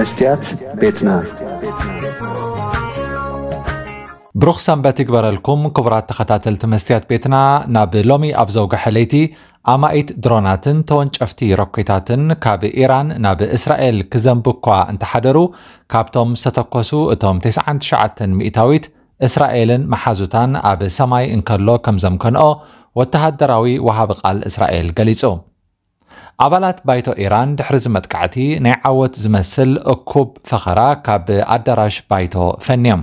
መስትያት ቤትና ብሩኽ ሰንበት ይግበረልኩም ክቡራት ተኸታተልቲ መስትያት ቤትና ናብ ሎሚ ኣብ ዘውግሐ ለይቲ ኣማኢት ድሮናትን ተወንጨፍቲ ሮኬታትን ካብ ኢራን ናብ እስራኤል ክዘንቡ እኳ እንተሓደሩ ካብቶም ዝተተኮሱ እቶም 99 ሚእታዊት እስራኤልን መሓዙታን ኣብ ሰማይ እንከሎ ከም ዘምከንኦ ወተሃደራዊ ወሃቢ ቃል እስራኤል ገሊጹ ኣባላት ባይቶ ኢራን ድሕሪ ዝመጥቃዕቲ ናይ ዓወት ዝመስል እኩብ ፈኸራ ካብ ኣዳራሽ ባይቶ ፈንዮም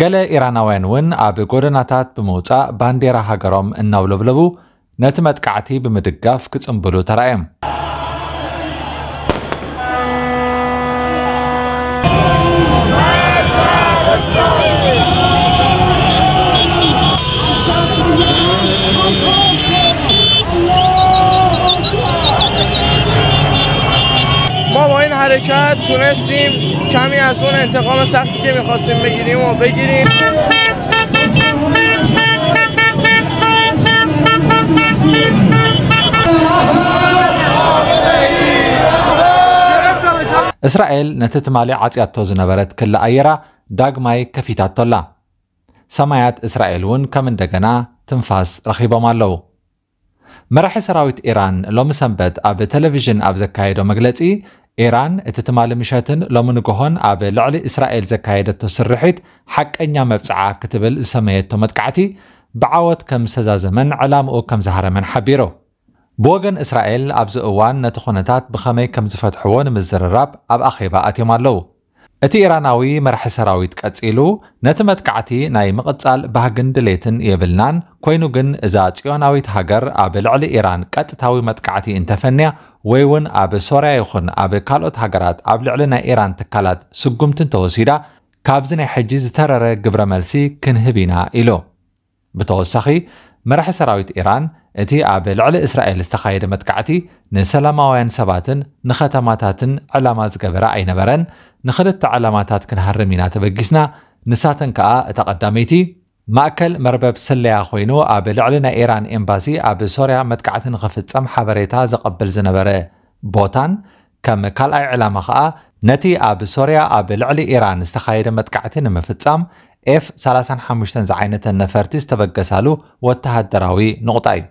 ገለ ኢራናውያን እውን ኣብ ጎደናታት ብምውፃእ ባንዴራ ሃገሮም እናውለብለቡ ነቲ መጥቃዕቲ ብምድጋፍ ክጽምብሉ ተራእዮም ما با این حرکت تونستیم کمی از اون انتقام سختی که میخواستیم بگیریم و بگیریم እስራኤል ነቲ ትማሊ ዓፂያቶ ዝነበረት ክላ ኣየራ ዳግማይ ከፊታቶላ ሰማያት እስራኤል እውን ከም እንደገና ትንፋስ ረኺቦም ኣለዉ መራሒ ሰራዊት ኢራን ሎሚ ሰንበት ኣብ ቴሌቭዥን ኣብ ዘካየዶ መግለጺ ኢራን እቲ ትማሊ ምሸትን ሎሚ ንግሆን ኣብ ልዕሊ እስራኤል ዘካየደቶ ስርሒት ሓቀኛ መብጽዓ ክትብል ዝሰመየቶ መጥቃዕቲ ብዓወት ከም ዝተዛዘመን ዕላምኡ ከም ዝሃረመን ሓቢሩ ብወገን እስራኤል ኣብዚ እዋን ነቲ ኩነታት ብኸመይ ከም ዝፈትሕዎ ንምዝርራብ ኣብ ኣኼባ ኣትዮም ኣለዉ እቲ ኢራናዊ መራሒ ሰራዊት ቀጺሉ ነቲ መትካዕቲ ናይ ምቕጻል ባህግን ድሌትን የብልናን ኮይኑ ግን እዛ ጽዮናዊት ሃገር ኣብ ልዕሊ ኢራን ቀጥታዊ መጥካዕቲ እንተፈንያ ወይ እውን ኣብ ሶርያ ይኹን ኣብ ካልኦት ሃገራት ኣብ ልዕሊ ናይ ኢራን ትካላት ስጉምትን ተወሲዳ ካብዚ ናይ ሕጂ ዝተረረ ግብረ መልሲ ክንህብ ኢና ኢሉ ብተወሳኺ መራሒ ሰራዊት ኢራን እቲ ኣብ ልዕሊ እስራኤል ዝተኻየደ መጥካዕቲ ንሰላማውያን ሰባትን ንኸተማታትን ዕላማ ዝገበረ ኣይነበረን ንኽልተ ዕላማታት ክንሃርም ኢና ተበጊስና ንሳተን ከዓ እታ ቀዳመይቲ ማእከል መርበብ ስለያ ኮይኑ ኣብ ልዕሊ ናይ ኢራን ኤምባሲ ኣብ ሶርያ መጥቃዕቲ ንኽፍጸም ሓበሬታ ዘቐብል ዝነበረ ቦታን ከም ካልኣይ ዕላማ ከዓ ነቲ ኣብ ሶርያ ኣብ ልዕሊ ኢራን ዝተኻየደ መጥቃዕቲ ንምፍጻም ኤፍ 35 ዝዓይነተ ነፈርቲ ዝተበገሳሉ ወተሃደራዊ ንቑጣ እዩ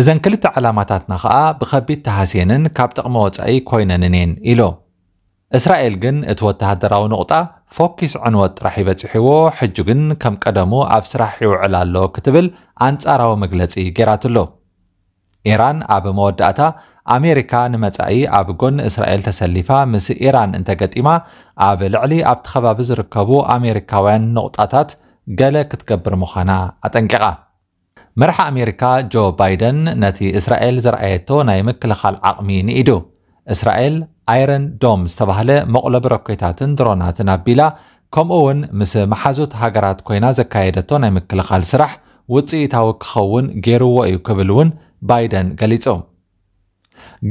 እዘን ክልተ ዓላማታትና ኸኣ ብኸቢድ ተሃስየንን ካብ ጥቕሚ ወፃኢ ኮይነንን እየን ኢሎ እስራኤል ግን እቲ ወተሃደራዊ ንቑጣ ፎኪስ ዕንወት ጥራሕ ይበፂሕዎ ሕጂ ግን ከም ቀደሙ ኣብ ስራሕ ይውዕል ኣሎ ክትብል ኣንጻራዊ መግለጺ ገይራትሎ ኢራን ኣብ መወዳእታ أمريكا نمتعي أب جن إسرائيل تسلفا مس إيران انتقديما أب العلي أب تخبى بزركبو أمريكاوين نقطات قال كتكبر مخانا أتنقعه መራሒ ኣሜሪካ ጆ ባይደን ነቲ እስራኤል ዘርኣየቶ ናይ ምክልኻል ዓቕሚ ንኢዱ እስራኤል ኣይረን ዶም ዝተባህለ መቕለቢ ሮኬታትን ድሮናትን ኣቢላ ከምኡ እውን ምስ መሓዙት ሃገራት ኮይና ዘካየደቶ ናይ ምክልኻል ስራሕ ውፅኢታዊ ክኸውን ገይርዎ እዩ ክብል እውን ባይደን ገሊጹ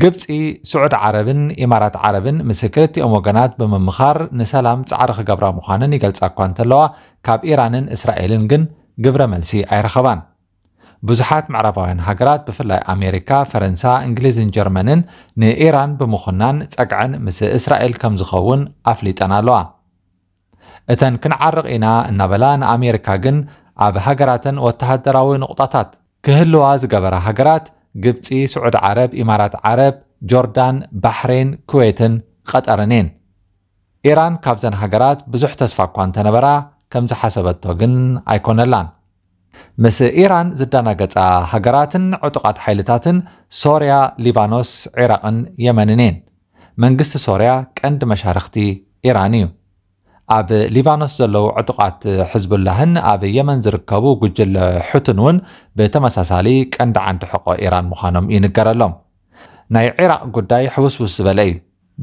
ግብፂ ስዑድ ዓረብን ኢማራት ዓረብን ምስ ክልቲኦም ወገናት ብምምኻር ንሰላም ፃዕሪ ክገብራ ምዃንን ይገልጻ እኳ እንተለዋ ካብ ኢራንን እስራኤልን ግን ግብረ መልሲ ኣይረኸባን ብዙሓት ምዕራባውያን ሃገራት ብፍላይ ኣሜሪካ ፈረንሳ እንግሊዝን ጀርመንን ንኢራን ብምኹናን ፀግዕን ምስ እስራኤል ከም ዝኸውን ኣፍሊጠን ኣለዋ እተን ክንዓርቕ ኢና እናበላ ንኣሜሪካ ግን ኣብ ሃገራተን ወተሃደራዊ ንቑጣታት ክህልዋ ዝገበራ ሃገራት قبطي سعود عرب إمارات عرب جوردان بحرين كويتن قطرنين إيران كابزن هاجرات بزح تسفى كوان تنبرا كم زحسبتو جن أيكون اللان مس إيران زدانا قطع هاجراتن عتقات حيلتاتن سوريا ليبانوس عراقن يمننين منقست سوريا كند مشارختي إيرانيو ኣብ ሊባኖስ ዘለዉ ዕጡቓት ሕዝብላህን ኣብ የመን ዝርከቡ ጉጅለ ሑትን እውን ብተመሳሳሊ ቀንዲ ዓንዲ ሕቆ ኢራን ምዃኖም ይንገረሎም ናይ ዒራቅ ጉዳይ ሕውስውስ ዝበለ እዩ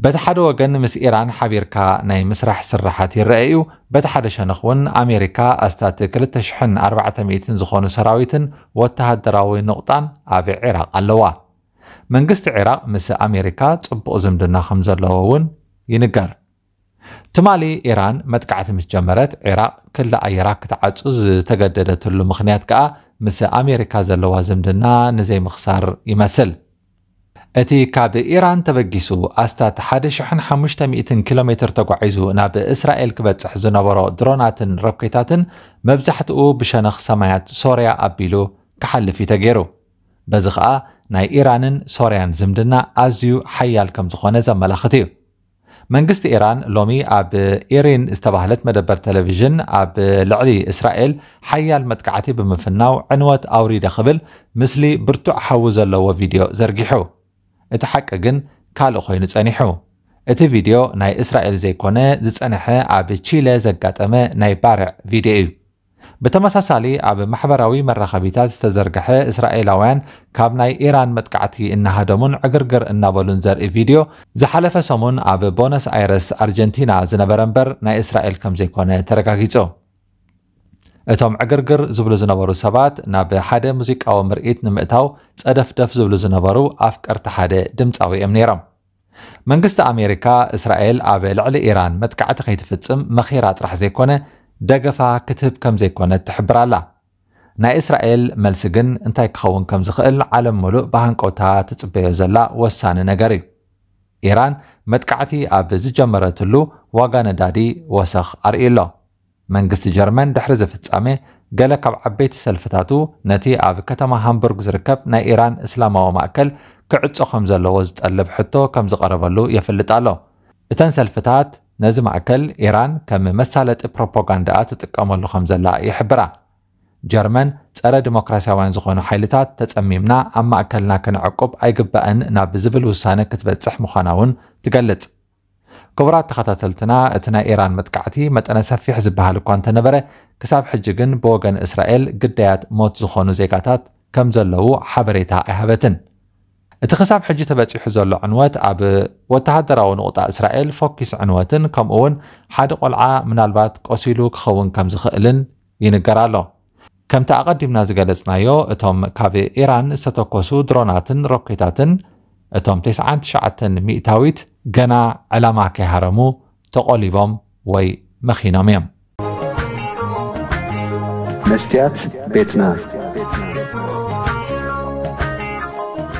በቲ ሓደ ወገን ምስ ኢራን ሓቢርካ ናይ ምስራሕ ስራሓት ይረአ እዩ በቲ ሓደ ሸንኽ እውን ኣሜሪካ ኣስታት 2400 ዝኾኑ ሰራዊትን ወተሃደራዊ ንቁጣን ኣብ ዒራቅ ኣለዋ መንግስቲ ዒራቅ ምስ ኣሜሪካ ጽቡቕ ዝምድና ከም ዘለዎ እውን ይንገር تمالي إيران متقعت متجمرت عراق كل أي راك تعطز تجددت له مخنيات كأ مس أمريكا زلوا زمدنا نزي مخسر يمثل أتي كاب إيران تبجسو أستات حدش حن حمشت مئة كيلومتر تقعزو ناب إسرائيل كبت حزنا وراء درونات ركيتات مبزحتو بشنخ سمايات سوريا أبيلو كحل في تجيرو بزخ ناي إيران سوريا زمدنا أزيو حيال كم زخونة زملاختيو መንግስቲ ኢራን ሎሚ ኣብ ኢሪን ዝተባህለት መደበር ቴሌቭዥን ኣብ ልዕሊ እስራኤል ሓያል መጥቃዕቲ ብምፍናው ዕንወት ኣውሪደ ክብል ምስሊ ብርቱዕ ሓዊ ዘለዎ ቪድዮ ዘርጊሑ እቲ ሓቂ ግን ካልእ ኮይኑ ጸኒሑ እቲ ቪድዮ ናይ እስራኤል ዘይኮነ ዝጸንሐ ኣብ ቺለ ዘጋጠመ ናይ ባርዕ ቪድዮ እዩ ብተመሳሳሊ ኣብ ማሕበራዊ መራኸቢታት ዝተዘርግሐ እስራኤላውያን ካብ ናይ ኢራን መጥቃዕቲ እናሃደሙን ዕግርግር እናበሉን ዘርኢ ቪድዮ ዝሓለፈ ሰሙን ኣብ ቦነስ ኣይረስ ኣርጀንቲና ዝነበረ እምበር ናይ እስራኤል ከም ዘይኮነ ተረጋጊጹ እቶም ዕግርግር ዝብሉ ዝነበሩ ሰባት ናብ ሓደ ሙዚቃዊ ምርኢት ንምእታው ጸደፍደፍ ዝብሉ ዝነበሩ ኣፍቀርቲ ሓደ ድምፃዊ እዮም ነይሮም መንግስቲ ኣሜሪካ እስራኤል ኣብ ልዕሊ ኢራን መጥቃዕቲ ከይትፍጽም መኺራ ጥራሕ ዘይኮነ ደገፋ ክትህብ ከም ዘይኮነት ትሕብር ኣላ ናይ እስራኤል መልሲ ግን እንታይ ክኸውን ከም ዝኽእል ዓለም ሙሉእ ብሃንቆታ ትፅበዮ ዘላ ወሳኒ ነገር እዩ ኢራን መጥቃዕቲ ኣብ ዝጀመረትሉ ዋጋ ነዳዲ ወሰኽ ኣርኢ ኣሎ መንግስቲ ጀርመን ድሕሪ ዝፍጻሜ ገለ ካብ ዓበይቲ ሰልፍታቱ ነቲ ኣብ ከተማ ሃምቡርግ ዝርከብ ናይ ኢራን እስላማዊ ማእከል ክዕጾ ከም ዘለዎ ዝጠልብ ሕቶ ከም ዝቐረበሉ የፍልጥ ኣሎ እተን ሰልፍታት نزي معكل إيران كم مسالة بروباغاندات تتقام اللو خمزة لا يحبرا جرمن تأرى ديمقراسيوان زخونو حيلتات تتأميمنا أما أكلنا كنعقب أيقبأن ناب زبل وسانة كتبتسح مخاناون تقلت كبرات تخاتلتنا اتنا إيران متقعتي متأنا سفيح زبها لكوان تنبرة كساب حجقن بوغن إسرائيل قديات موت زخونو زيقاتات كم زلو حبريتا إهابتن እቲ ክሳብ ሕጂ ተበፂሑ ዘሎ ዕንወት ኣብ ወተሃደራዊ ንቑጣ እስራኤል ፎኪስ ዕንወትን ከምኡውን ሓደ ቆልዓ ምናልባት ቆሲሉ ክኸውን ከም ዝኽእልን ይንገር ኣሎ ከምቲ ኣቐዲምና ዝገለጽናዮ እቶም ካብ ኢራን ዝተተኮሱ ድሮናትን ሮኬታትን እቶም 99 ሚእታዊት ገና ዕላማ ከይሃረሙ ተቆሊቦም ወይ መኺኖም እዮም መስትያት ቤትና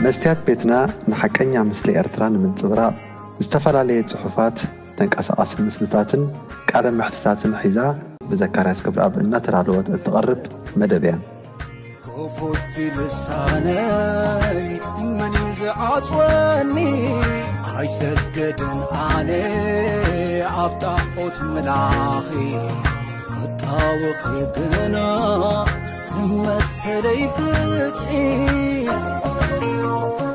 መስትያት ቤትና ንሓቀኛ ምስሊ ኤርትራ ንምንፅብራቕ ዝተፈላለየ ጽሑፋት ተንቀሳቐሲ ምስልታትን ቃለ ምሕትታትን ሒዛ ብዘካርያስ ክብርኣብ እናተዳለወት እትቐርብ መደብ እያ ኮፎቲ ልሳነይ መን እዩ ዝዓፅወኒ ኣይሰገድን ኣነ ኣብ ጣዖት ምላኺ ኣጣውኺ ግና መሰለይ ፍትሒ Música